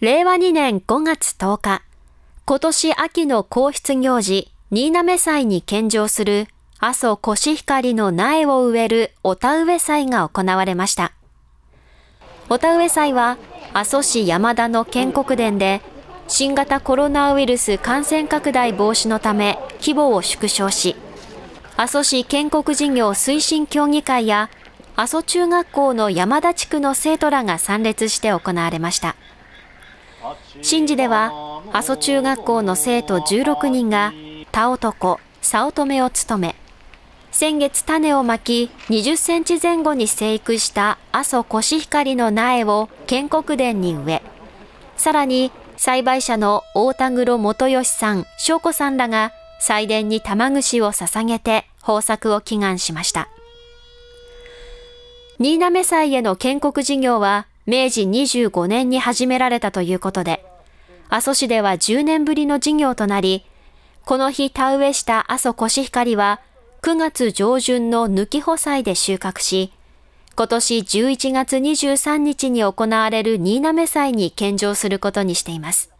令和2年5月10日、今年秋の皇室行事、新滑祭に献上する阿蘇コシヒカリの苗を植えるお田植え祭が行われました。お田植え祭は、阿蘇市山田の建国殿で、新型コロナウイルス感染拡大防止のため規模を縮小し、阿蘇市建国事業推進協議会や、阿蘇中学校の山田地区の生徒らが参列して行われました。神事では阿蘇中学校の生徒16人が田男、早乙女を務め、先月種をまき20センチ前後に生育した阿蘇コシヒカリの苗を建国殿に植え、さらに栽培者の大田黒元義さん、翔子さんらが祭殿に玉串を捧げて豊作を祈願しました。新滑祭への建国事業は明治25年に始められたということで、阿蘇市では10年ぶりの事業となり、この日田植えした阿蘇コシヒカリは、9月上旬の抜き穂祭で収穫し、今年11月23日に行われる新滑祭に献上することにしています。